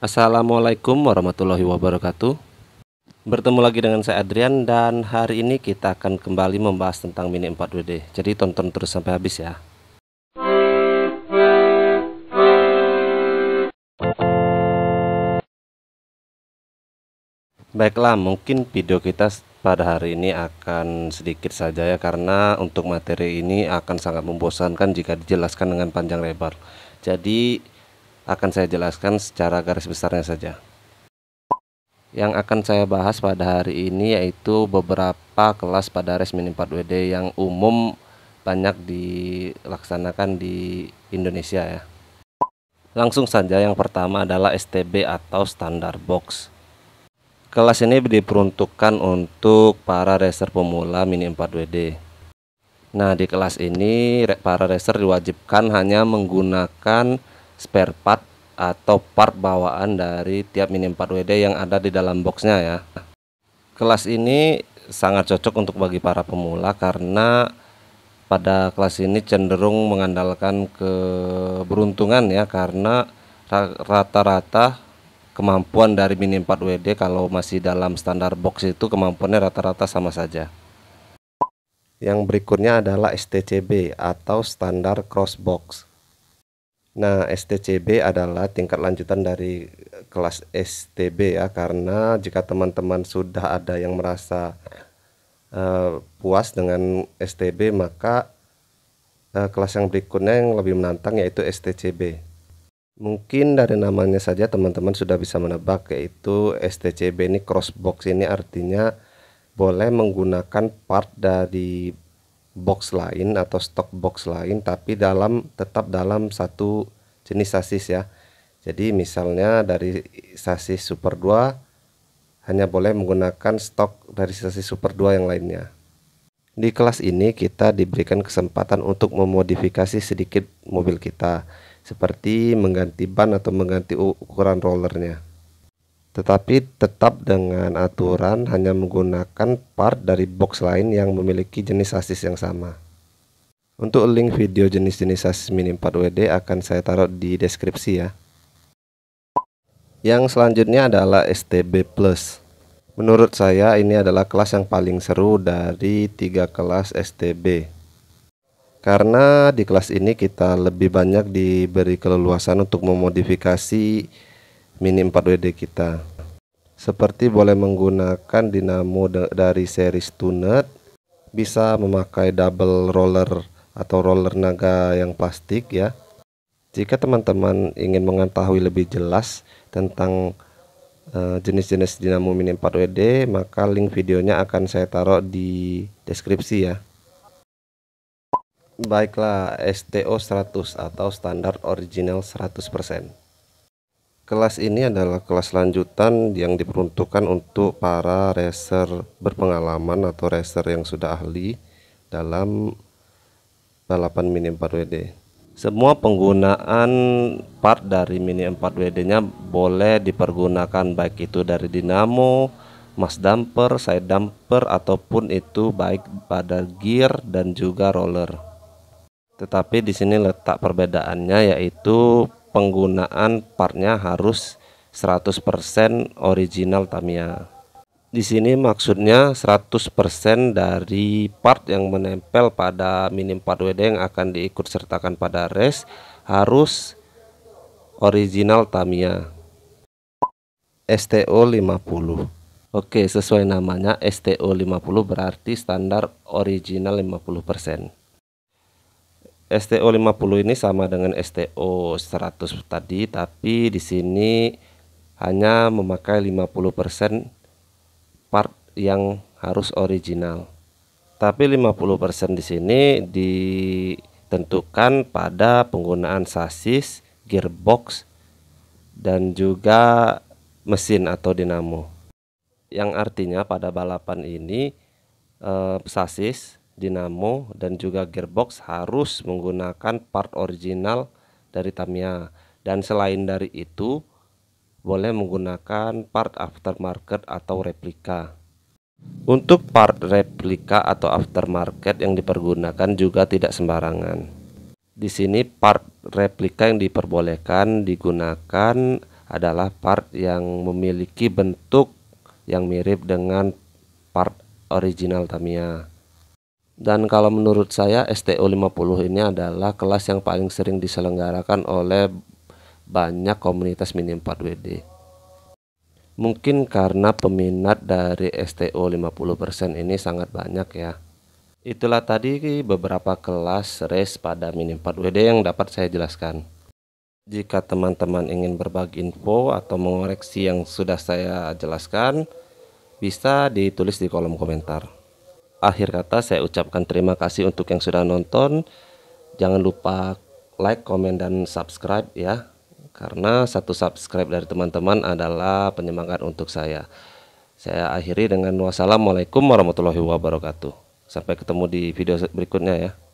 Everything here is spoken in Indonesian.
Assalamualaikum warahmatullahi wabarakatuh Bertemu lagi dengan saya Adrian dan hari ini kita akan kembali membahas tentang Mini 4WD Jadi tonton terus sampai habis ya Baiklah mungkin video kita pada hari ini akan sedikit saja ya karena untuk materi ini akan sangat membosankan jika dijelaskan dengan panjang lebar Jadi akan saya jelaskan secara garis besarnya saja. Yang akan saya bahas pada hari ini yaitu beberapa kelas pada res 4WD yang umum banyak dilaksanakan di Indonesia ya. Langsung saja yang pertama adalah STB atau standar box. Kelas ini diperuntukkan untuk para racer pemula mini 4WD. Nah, di kelas ini para racer diwajibkan hanya menggunakan spare part atau part bawaan dari tiap Mini 4WD yang ada di dalam boxnya ya kelas ini sangat cocok untuk bagi para pemula karena pada kelas ini cenderung mengandalkan keberuntungan ya karena rata-rata kemampuan dari mini 4WD kalau masih dalam standar box itu kemampuannya rata-rata sama saja yang berikutnya adalah STCB atau standar cross box Nah, STCB adalah tingkat lanjutan dari kelas STB ya, karena jika teman-teman sudah ada yang merasa uh, puas dengan STB, maka uh, kelas yang berikutnya yang lebih menantang yaitu STCB. Mungkin dari namanya saja teman-teman sudah bisa menebak yaitu STCB ini crossbox ini artinya boleh menggunakan part dari box lain atau stok box lain tapi dalam tetap dalam satu jenis sasis ya jadi misalnya dari sasis super 2 hanya boleh menggunakan stok dari sasis super 2 yang lainnya di kelas ini kita diberikan kesempatan untuk memodifikasi sedikit mobil kita seperti mengganti ban atau mengganti ukuran rollernya tetapi tetap dengan aturan hanya menggunakan part dari box lain yang memiliki jenis sasis yang sama. Untuk link video jenis-jenis sasis mini 4WD akan saya taruh di deskripsi ya. Yang selanjutnya adalah STB Plus. Menurut saya ini adalah kelas yang paling seru dari tiga kelas STB. Karena di kelas ini kita lebih banyak diberi keleluasan untuk memodifikasi Mini 4WD kita seperti boleh menggunakan dinamo dari seri Stunet bisa memakai double roller atau roller naga yang plastik ya jika teman-teman ingin mengetahui lebih jelas tentang eh, jenis-jenis dinamo mini 4WD maka link videonya akan saya taruh di deskripsi ya baiklah STO 100 atau standar original 100% Kelas ini adalah kelas lanjutan yang diperuntukkan untuk para racer berpengalaman atau racer yang sudah ahli dalam balapan mini 4WD. Semua penggunaan part dari mini 4WD-nya boleh dipergunakan baik itu dari dinamo, mas damper, side damper ataupun itu baik pada gear dan juga roller. Tetapi di sini letak perbedaannya yaitu penggunaan partnya harus 100% original Tamiya. Di sini maksudnya 100% dari part yang menempel pada minim part WD yang akan diikut sertakan pada race harus original Tamiya. STO 50. Oke, sesuai namanya STO 50 berarti standar original 50%. STO 50 ini sama dengan STO 100 tadi tapi di sini hanya memakai 50% part yang harus original. Tapi 50% di sini ditentukan pada penggunaan sasis, gearbox dan juga mesin atau dinamo. Yang artinya pada balapan ini eh, sasis dinamo dan juga gearbox harus menggunakan part original dari Tamiya dan selain dari itu boleh menggunakan part aftermarket atau replika. Untuk part replika atau aftermarket yang dipergunakan juga tidak sembarangan. Di sini part replika yang diperbolehkan digunakan adalah part yang memiliki bentuk yang mirip dengan part original Tamiya dan kalau menurut saya STO 50 ini adalah kelas yang paling sering diselenggarakan oleh banyak komunitas mini 4WD. Mungkin karena peminat dari STO 50% ini sangat banyak ya. Itulah tadi beberapa kelas race pada mini 4WD yang dapat saya jelaskan. Jika teman-teman ingin berbagi info atau mengoreksi yang sudah saya jelaskan, bisa ditulis di kolom komentar akhir kata saya ucapkan terima kasih untuk yang sudah nonton. Jangan lupa like, komen, dan subscribe ya. Karena satu subscribe dari teman-teman adalah penyemangat untuk saya. Saya akhiri dengan wassalamualaikum warahmatullahi wabarakatuh. Sampai ketemu di video berikutnya ya.